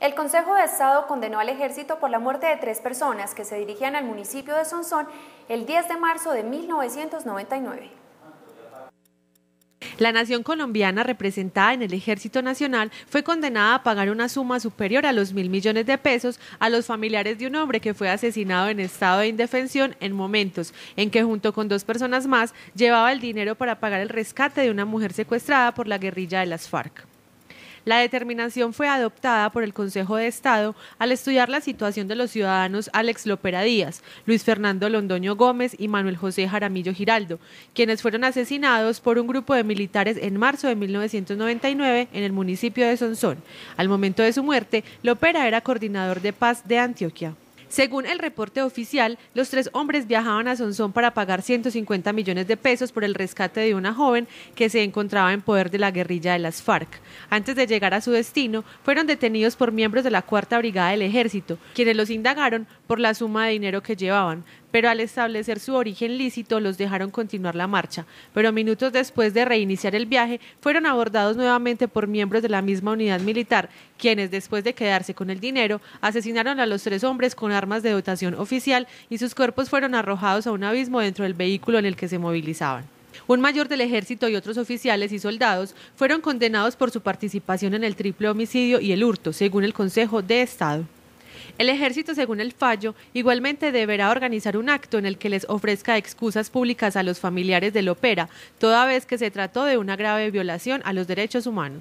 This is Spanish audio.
El Consejo de Estado condenó al ejército por la muerte de tres personas que se dirigían al municipio de Sonsón el 10 de marzo de 1999. La nación colombiana representada en el Ejército Nacional fue condenada a pagar una suma superior a los mil millones de pesos a los familiares de un hombre que fue asesinado en estado de indefensión en momentos en que junto con dos personas más llevaba el dinero para pagar el rescate de una mujer secuestrada por la guerrilla de las FARC. La determinación fue adoptada por el Consejo de Estado al estudiar la situación de los ciudadanos Alex Lopera Díaz, Luis Fernando Londoño Gómez y Manuel José Jaramillo Giraldo, quienes fueron asesinados por un grupo de militares en marzo de 1999 en el municipio de Sonsón. Al momento de su muerte, Lopera era coordinador de paz de Antioquia. Según el reporte oficial, los tres hombres viajaban a Sonsón para pagar 150 millones de pesos por el rescate de una joven que se encontraba en poder de la guerrilla de las FARC. Antes de llegar a su destino, fueron detenidos por miembros de la Cuarta Brigada del Ejército, quienes los indagaron por la suma de dinero que llevaban pero al establecer su origen lícito los dejaron continuar la marcha, pero minutos después de reiniciar el viaje fueron abordados nuevamente por miembros de la misma unidad militar, quienes después de quedarse con el dinero asesinaron a los tres hombres con armas de dotación oficial y sus cuerpos fueron arrojados a un abismo dentro del vehículo en el que se movilizaban. Un mayor del ejército y otros oficiales y soldados fueron condenados por su participación en el triple homicidio y el hurto, según el Consejo de Estado. El ejército, según el fallo, igualmente deberá organizar un acto en el que les ofrezca excusas públicas a los familiares del Opera, toda vez que se trató de una grave violación a los derechos humanos.